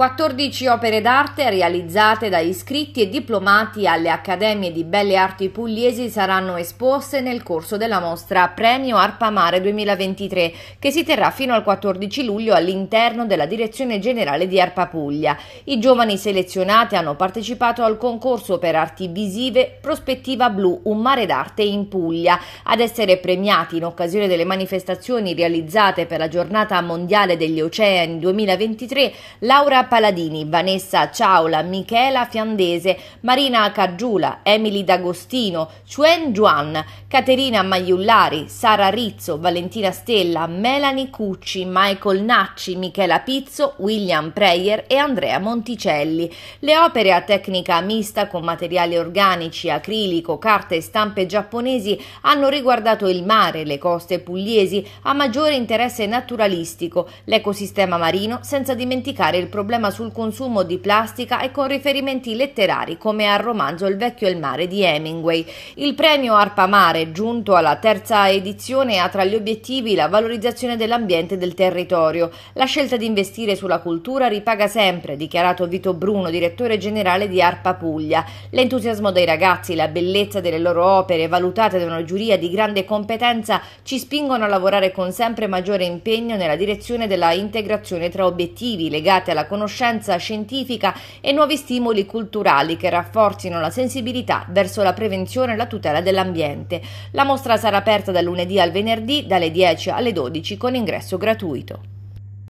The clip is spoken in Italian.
14 opere d'arte realizzate da iscritti e diplomati alle Accademie di Belle Arti Pugliesi saranno esposte nel corso della mostra Premio Arpamare 2023 che si terrà fino al 14 luglio all'interno della Direzione Generale di Arpa Puglia. I giovani selezionati hanno partecipato al concorso per arti visive Prospettiva Blu, un mare d'arte in Puglia. Ad essere premiati in occasione delle manifestazioni realizzate per la Giornata Mondiale degli Oceani 2023, Laura Paladini, Vanessa Ciaula, Michela Fiandese, Marina Caggiula, Emily D'Agostino, Chuen Juan, Caterina Maiullari, Sara Rizzo, Valentina Stella, Melanie Cucci, Michael Nacci, Michela Pizzo, William Preyer e Andrea Monticelli. Le opere a tecnica mista con materiali organici, acrilico, carta e stampe giapponesi hanno riguardato il mare, le coste pugliesi, a maggiore interesse naturalistico, l'ecosistema marino, senza dimenticare il problema problema sul consumo di plastica e con riferimenti letterari come al romanzo Il vecchio e il mare di Hemingway. Il premio Arpa Mare, giunto alla terza edizione, ha tra gli obiettivi la valorizzazione dell'ambiente e del territorio. La scelta di investire sulla cultura ripaga sempre, dichiarato Vito Bruno, direttore generale di Arpa Puglia. L'entusiasmo dei ragazzi, la bellezza delle loro opere, valutate da una giuria di grande competenza, ci spingono a lavorare con sempre maggiore impegno nella direzione della integrazione tra obiettivi legati alla conoscenza conoscenza scientifica e nuovi stimoli culturali che rafforzino la sensibilità verso la prevenzione e la tutela dell'ambiente. La mostra sarà aperta da lunedì al venerdì dalle 10 alle 12 con ingresso gratuito.